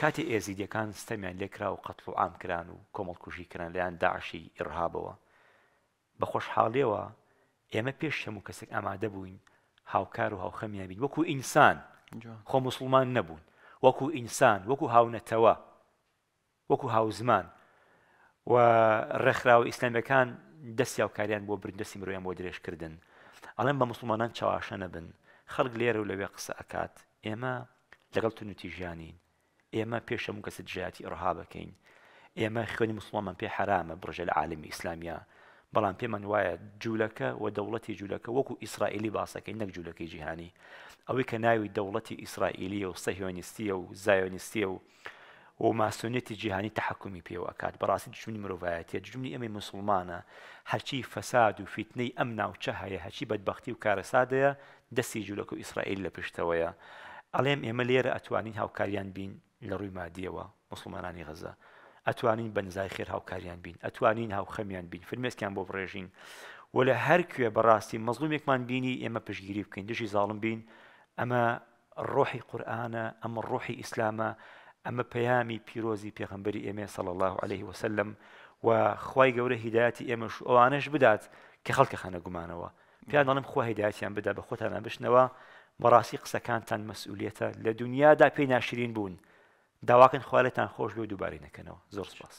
کاتی ئێزیدیەکان ستەمیان لێکرا و قەتڵ و ئامکران و کۆمەڵکوژی کران لەیان داعشی ئڕهابەوە بە خۆشحاڵیەوە ئێمە پێش هەموو کەسێک ئامادە بووین هاوکار و هاوخەمیان بین وەکو ئینسان خۆ مسلمان نەبوون وەکو ئینسان وەکو هاونەتەوە وەکو هاوزمان و ڕێکخراوە ئیسلامەکان دەستی هاوکاریان بۆ برندەسی مرۆیان بۆ درێژکردن ئەڵێم بە مسلمانان چاواشە نەبن خەڵک لێرە و لەوێ قسە ئەکات ئێمە لەگەڵ تونوتی ژیانین ئێمە پێش هەموو کەس جیاتی ئڕها بکەین ئێمە خوێنی مسلمان پێ حرامە بڕژە لە عالمی ئیسلامیا بەڵام پێمان وایە جوولەکە و دەوڵەتی جوولەکە وەکو ئیسرائیلی باسەکەی نەک جوولەکەی جیهانی ئەوەی کە ناوی دەوڵەتی ئیسرائیلی و سەهیۆنیستیە و زایۆنیستیە و و ماسونەتی جیهانی تحکمی پێوەکات بەڕاستی دژمنی مرۆڤایەتە دژمنی ئەمەی مسلمانە هەرچی فەساد و فیتنەی ئەم ناوچە هەیە هەچی بەدبختی و کارەسادەیە دەستی جوولەکە و ئیسرائیل لە پشتەوەیە ئەڵێم ئێمە لێرە ئەتوانین هاوکاریان بین لە ڕووی مادیەوە مسلمانانی غەزە ئەتوانین بەنزای خێر هاوکاریان بین ئەتوانین هاوخەمیان بین فرمێسکیان بۆ بڕێژین و لە هەر کوێ بەڕاستی مەزلومێکمان بینی ئێمە پشگیری بکەین دژی زاڵم بین ئەمە ڕۆحی قورآانە ئەمە ڕۆحی ئیسلامە ئەمە پەیامی پیرۆزی پێغمبەری ئێمە سەڵ الله عليه وسلم و خی گەورە هیداەتی ئێمەش ئەوانش بدات کە خەڵکە خانە گومانەوە پیان دەڵم خوا هیداەتیان بدا بە خۆتانە بشنەوە بەڕاستی قسەکانتان مەسئولێتە لە دنیادا پێی ناشرین بوون. داواکەن خوالێتان خۆش بێ دووبارەی نەکەنەوە زۆر سپاس.